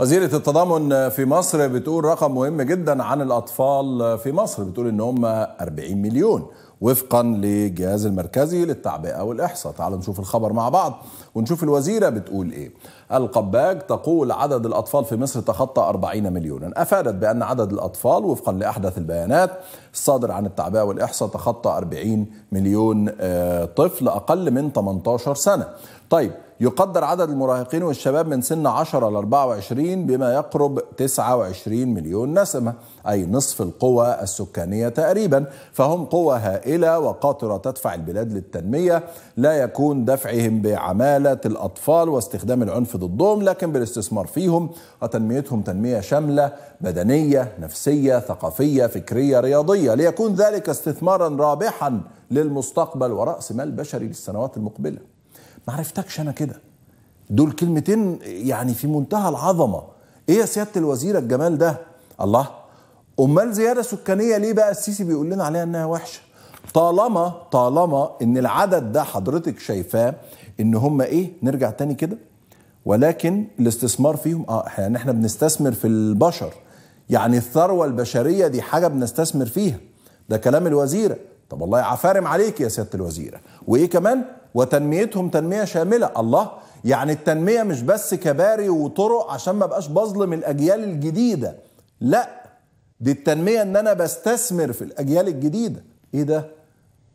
وزيرة التضامن في مصر بتقول رقم مهم جدا عن الأطفال في مصر بتقول إن هم 40 مليون وفقا للجهاز المركزي للتعبئة والإحصاء تعالوا نشوف الخبر مع بعض ونشوف الوزيرة بتقول إيه القباج تقول عدد الأطفال في مصر تخطى 40 مليونا أفادت بأن عدد الأطفال وفقا لأحدث البيانات الصادر عن التعبئة والإحصاء تخطى 40 مليون آه، طفل أقل من 18 سنة طيب يقدر عدد المراهقين والشباب من سن 10 ل 24 بما يقرب 29 مليون نسمة أي نصف القوى السكانية تقريبا فهم قوى هائلة وقاطرة تدفع البلاد للتنمية لا يكون دفعهم بعمالة الأطفال واستخدام العنف ضدهم لكن بالاستثمار فيهم وتنميتهم تنمية شاملة بدنية نفسية ثقافية فكرية رياضية ليكون ذلك استثمارا رابحا للمستقبل ورأس مال بشري للسنوات المقبلة ما عرفتكش أنا كده دول كلمتين يعني في منتهى العظمة ايه يا سيادة الوزير الجمال ده الله امال زيادة سكانية ليه بقى السيسي بيقول لنا عليها انها وحشة طالما طالما ان العدد ده حضرتك شايفاه ان هم ايه نرجع تاني كده ولكن الاستثمار فيهم اه يعني احنا بنستثمر في البشر يعني الثروه البشريه دي حاجه بنستثمر فيها ده كلام الوزيره طب الله عفارم عليك يا سياده الوزيره وايه كمان وتنميتهم تنميه شامله الله يعني التنميه مش بس كباري وطرق عشان ما بقاش بظلم الاجيال الجديده لا دي التنميه ان انا بستثمر في الاجيال الجديده ايه ده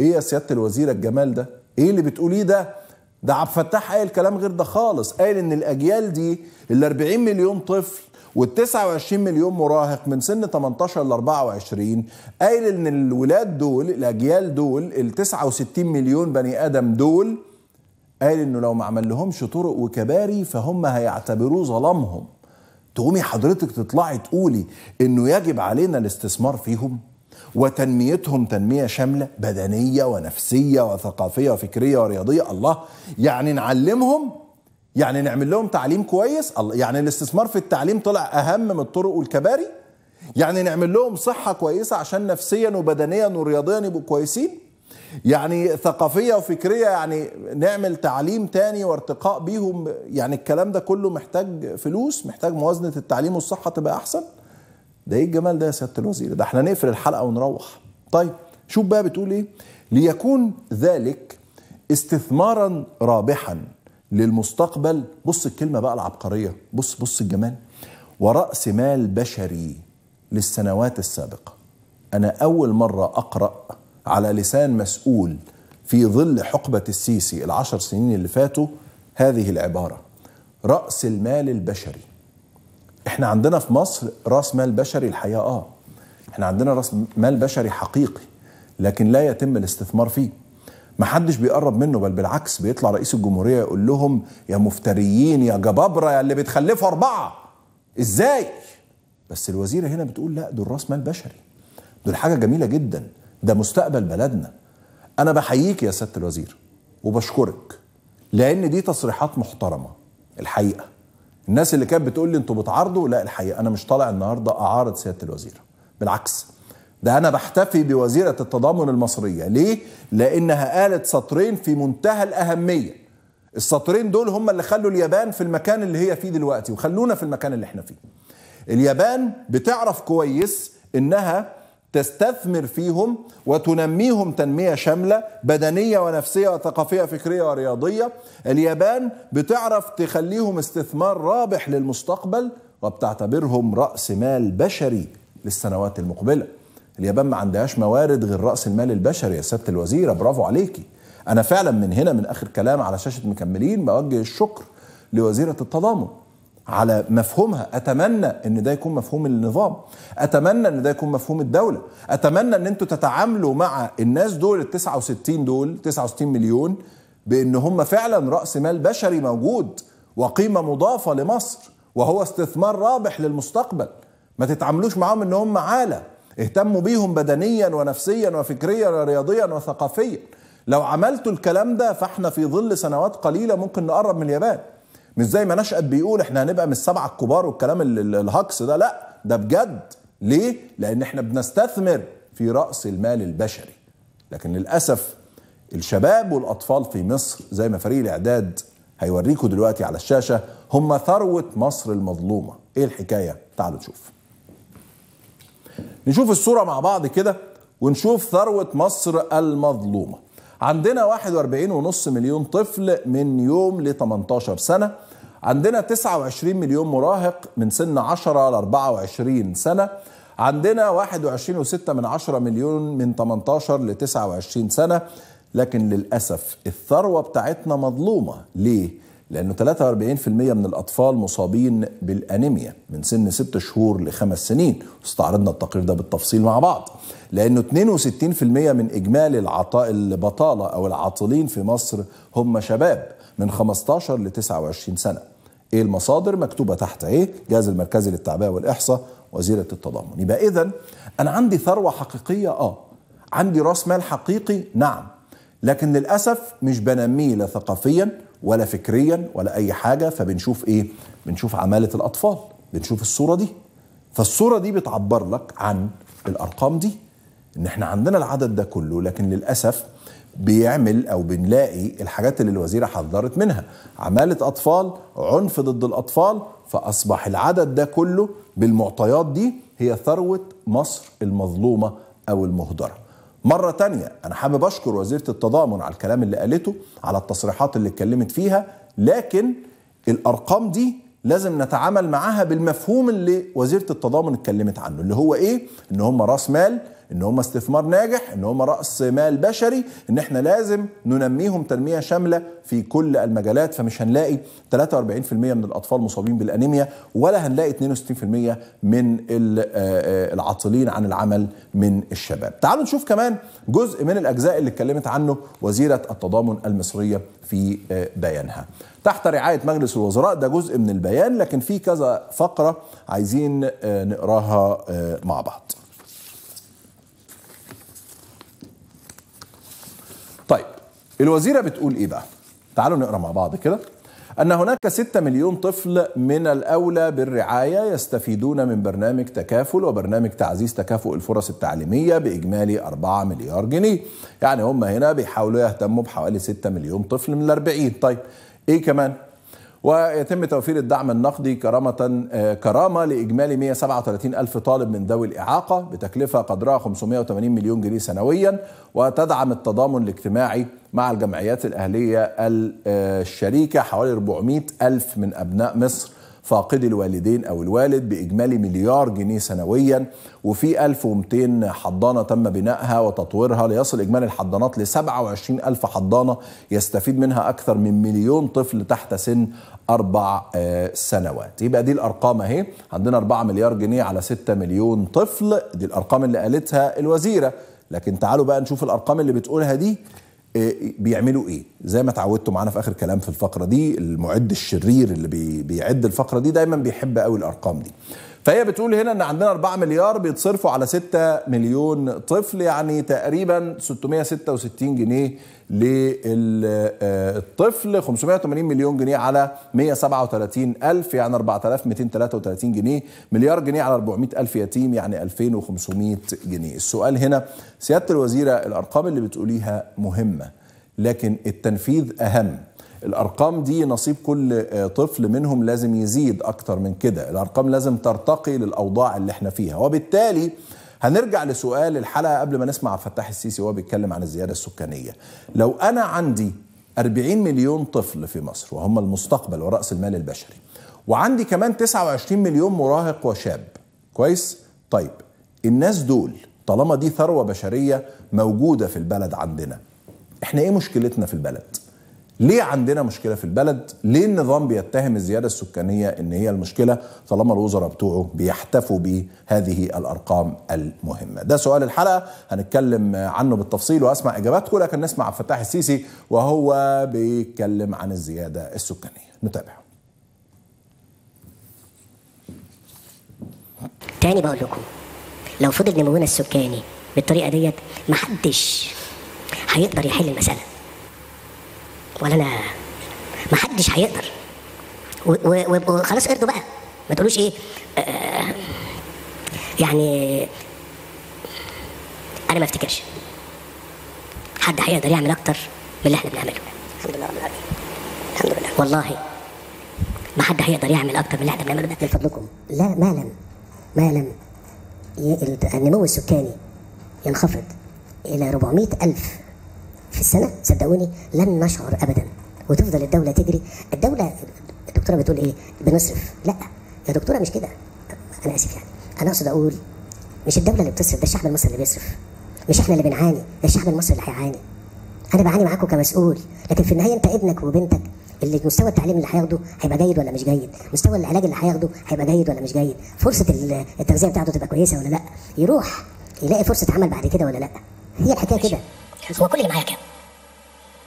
ايه يا سياده الوزيره الجمال ده ايه اللي بتقوليه ده ده عبد الفتاح قال كلام غير ده خالص قال ان الاجيال دي ال 40 مليون طفل وال 29 مليون مراهق من سن 18 ل 24 قايل ان الولاد دول الاجيال دول ال 69 مليون بني ادم دول قال انه لو ما عمل لهمش طرق وكباري فهم هيعتبروه ظلمهم تقومي حضرتك تطلعي تقولي انه يجب علينا الاستثمار فيهم وتنميتهم تنمية شاملة بدنية ونفسية وثقافية وفكرية ورياضية الله يعني نعلمهم يعني نعمل لهم تعليم كويس الله يعني الاستثمار في التعليم طلع أهم من الطرق والكباري يعني نعمل لهم صحة كويسة عشان نفسيا وبدنيا ورياضيا يبقوا كويسين يعني ثقافية وفكرية يعني نعمل تعليم تاني وارتقاء بيهم يعني الكلام ده كله محتاج فلوس محتاج موازنة التعليم والصحة تبقى أحسن ده ايه الجمال ده يا سياده الوزير ده احنا نقفل الحلقه ونروح طيب شوف بقى بتقول ايه ليكون ذلك استثمارا رابحا للمستقبل بص الكلمه بقى العبقريه بص بص الجمال وراس مال بشري للسنوات السابقه انا اول مره اقرا على لسان مسؤول في ظل حقبه السيسي العشر سنين اللي فاتوا هذه العباره راس المال البشري احنا عندنا في مصر راس مال بشري الحقيقه اه احنا عندنا راس مال بشري حقيقي لكن لا يتم الاستثمار فيه محدش بيقرب منه بل بالعكس بيطلع رئيس الجمهورية يقول لهم يا مفتريين يا جبابرة يا اللي بتخلفوا أربعة إزاي؟ بس الوزيرة هنا بتقول لا دول راس مال بشري دول حاجة جميلة جدا ده مستقبل بلدنا أنا بحييك يا سيادة الوزير وبشكرك لأن دي تصريحات محترمة الحقيقة الناس اللي كانت بتقول لي انتوا بتعارضوا لا الحقيقه انا مش طالع النهارده اعارض سياده الوزيره بالعكس ده انا بحتفي بوزيره التضامن المصريه ليه لانها قالت سطرين في منتهى الاهميه السطرين دول هم اللي خلوا اليابان في المكان اللي هي فيه دلوقتي وخلونا في المكان اللي احنا فيه اليابان بتعرف كويس انها تستثمر فيهم وتنميهم تنمية شاملة بدنية ونفسية وثقافية فكرية ورياضية اليابان بتعرف تخليهم استثمار رابح للمستقبل وبتعتبرهم رأس مال بشري للسنوات المقبلة اليابان ما عندهاش موارد غير رأس المال البشري يا سيادة الوزيرة برافو عليكي أنا فعلا من هنا من آخر كلام على شاشة مكملين بوجه الشكر لوزيرة التضامن على مفهومها اتمنى ان ده يكون مفهوم النظام اتمنى ان ده يكون مفهوم الدوله اتمنى ان انتوا تتعاملوا مع الناس دول ال 69 دول 69 مليون بان هم فعلا راس مال بشري موجود وقيمه مضافه لمصر وهو استثمار رابح للمستقبل ما تتعاملوش معاهم ان هم عاله اهتموا بيهم بدنيا ونفسيا وفكريا ورياضيا وثقافيا لو عملتوا الكلام ده فاحنا في ظل سنوات قليله ممكن نقرب من اليابان مش زي ما نشأت بيقول احنا هنبقى من السبعة الكبار والكلام الهكس ده لا ده بجد ليه؟ لأن احنا بنستثمر في رأس المال البشري لكن للأسف الشباب والأطفال في مصر زي ما فريق الإعداد هيوريكم دلوقتي على الشاشة هم ثروة مصر المظلومة إيه الحكاية؟ تعالوا نشوف نشوف الصورة مع بعض كده ونشوف ثروة مصر المظلومة عندنا 41.5 مليون طفل من يوم ل 18 سنة عندنا 29 مليون مراهق من سن 10 ل 24 سنة عندنا 21.6 من 10 مليون من 18 ل 29 سنة لكن للأسف الثروة بتاعتنا مظلومة ليه؟ لأنه 43% من الأطفال مصابين بالأنيميا من سن 6 شهور لخمس سنين استعرضنا التقرير ده بالتفصيل مع بعض لأنه 62% من إجمالي العطاء البطالة أو العاطلين في مصر هم شباب من 15 ل 29 سنة إيه المصادر مكتوبة تحت إيه الجهاز المركزي للتعبئة والإحصاء وزيرة التضامن يبقى إذا أنا عندي ثروة حقيقية آه عندي رأس مال حقيقي نعم لكن للأسف مش بنميه لا ثقافيا ولا فكريا ولا اي حاجه فبنشوف ايه بنشوف عماله الاطفال بنشوف الصوره دي فالصوره دي بتعبر لك عن الارقام دي ان احنا عندنا العدد ده كله لكن للاسف بيعمل او بنلاقي الحاجات اللي الوزيره حذرت منها عماله اطفال عنف ضد الاطفال فاصبح العدد ده كله بالمعطيات دي هي ثروه مصر المظلومه او المهدره مرة تانية أنا حابب أشكر وزيرة التضامن على الكلام اللي قالته على التصريحات اللي اتكلمت فيها لكن الأرقام دي لازم نتعامل معاها بالمفهوم اللي وزيرة التضامن اتكلمت عنه اللي هو إيه؟ إن هم رأس مال ان هم استثمار ناجح ان هم راس مال بشري ان احنا لازم ننميهم تنميه شامله في كل المجالات فمش هنلاقي 43% من الاطفال مصابين بالانيميا ولا هنلاقي 62% من آه، آه، العاطلين عن العمل من الشباب تعالوا نشوف كمان جزء من الاجزاء اللي اتكلمت عنه وزيره التضامن المصريه في آه، بيانها تحت رعاية مجلس الوزراء ده جزء من البيان لكن في كذا فقرة عايزين نقراها مع بعض الوزيرة بتقول إيه بقى؟ تعالوا نقرأ مع بعض كده أن هناك 6 مليون طفل من الأولى بالرعاية يستفيدون من برنامج تكافل وبرنامج تعزيز تكافؤ الفرص التعليمية بإجمالي 4 مليار جنيه يعني هم هنا بيحاولوا يهتموا بحوالي 6 مليون طفل من ال 40 طيب إيه كمان؟ ويتم توفير الدعم النقدي كرامة آه، كرامة لإجمالي 137 ألف طالب من ذوي الإعاقة بتكلفة قدرها 580 مليون جنيه سنويا وتدعم التضامن الاجتماعي مع الجمعيات الأهلية الشريكة حوالي 400 ألف من أبناء مصر فاقدي الوالدين أو الوالد بإجمالي مليار جنيه سنويا وفي 1200 حضانة تم بنائها وتطويرها ليصل إجمالي الحضانات ل 27 ألف حضانة يستفيد منها أكثر من مليون طفل تحت سن أربع آه، سنوات يبقى دي الأرقام أهي عندنا 4 مليار جنيه على 6 مليون طفل دي الأرقام اللي قالتها الوزيرة لكن تعالوا بقى نشوف الأرقام اللي بتقولها دي إيه، بيعملوا ايه زي ما اتعودتوا معانا في اخر كلام في الفقره دي المعد الشرير اللي بيعد الفقره دي دايما بيحب قوي الارقام دي فهي بتقول هنا ان عندنا 4 مليار بيتصرفوا على 6 مليون طفل يعني تقريبا 666 جنيه للطفل آه، 580 مليون جنيه على 137 ألف يعني 4233 جنيه مليار جنيه على 400 ألف يتيم يعني 2500 جنيه السؤال هنا سيادة الوزيرة الأرقام اللي بتقوليها مهمة لكن التنفيذ أهم الأرقام دي نصيب كل آه، طفل منهم لازم يزيد أكتر من كده الأرقام لازم ترتقي للأوضاع اللي احنا فيها وبالتالي هنرجع لسؤال الحلقة قبل ما نسمع فتاح السيسي وهو بيتكلم عن الزيادة السكانية لو أنا عندي 40 مليون طفل في مصر وهم المستقبل ورأس المال البشري وعندي كمان 29 مليون مراهق وشاب كويس؟ طيب الناس دول طالما دي ثروة بشرية موجودة في البلد عندنا احنا ايه مشكلتنا في البلد؟ ليه عندنا مشكله في البلد؟ ليه النظام بيتهم الزياده السكانيه ان هي المشكله طالما الوزراء بتوعه بيحتفوا بهذه الارقام المهمه؟ ده سؤال الحلقه هنتكلم عنه بالتفصيل واسمع اجاباتكم لكن نسمع عبد الفتاح السيسي وهو بيتكلم عن الزياده السكانيه، نتابع. تاني بقول لكم لو فضل نمونا السكاني بالطريقه ديت محدش هيقدر يحل المساله ولا انا ما حدش هيقدر وخلاص ارضوا بقى ما تقولوش ايه آه، يعني انا ما افتكرش حد هيقدر يعمل اكتر من اللي احنا بنعمله الحمد لله رب العالمين الحمد لله والله ما حد هيقدر يعمل اكتر من اللي احنا بنعمله ده من فضلكم لا ما لم ما لم النمو السكاني ينخفض الى 400 الف السنه صدقوني لن نشعر ابدا وتفضل الدوله تجري الدوله الدكتوره بتقول ايه بنصرف لا يا دكتوره مش كده انا اسف يعني انا اقصد اقول مش الدوله اللي بتصرف ده الشعب المصري اللي بيصرف مش احنا اللي بنعاني ده الشعب المصري اللي هيعاني انا بعاني معاكم كمسؤول لكن في النهايه انت ابنك وبنتك اللي مستوى التعليم اللي هياخده هيبقى جيد ولا مش جيد مستوى العلاج اللي هياخده هيبقى جيد ولا مش جيد فرصه التغذيه بتاعته تبقى كويسه ولا لا يروح يلاقي فرصه عمل بعد كده ولا لا هي الحكايه كده هو كل اللي معايا كام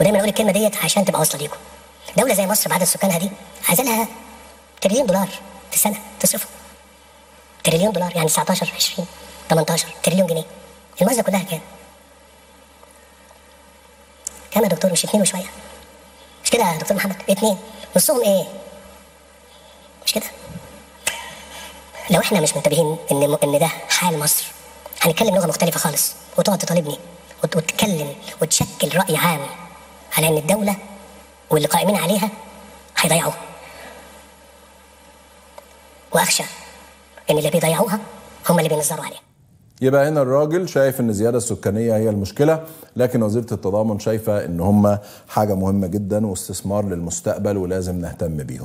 ودايما اقول الكلمه ديت عشان تبقى واصله ليكم دوله زي مصر بعدد سكانها دي عايز لها تريليون دولار في السنه تصرفه تريليون دولار يعني 19 20 18 تريليون جنيه الموازنه كلها كام؟ كام يا دكتور مش اثنين وشويه مش كده يا دكتور محمد اثنين نصهم ايه؟ مش كده؟ لو احنا مش منتبهين ان ان ده حال مصر هنتكلم لغه مختلفه خالص وتقعد تطالبني وتتكلم وتشكل راي عام على ان الدوله واللي قائمين عليها هيضيعوها واخشى ان اللي بيضيعوها هم اللي بينظروا عليها يبقى هنا الراجل شايف ان الزياده السكانيه هي المشكله لكن وزيره التضامن شايفه ان هم حاجه مهمه جدا واستثمار للمستقبل ولازم نهتم بيهم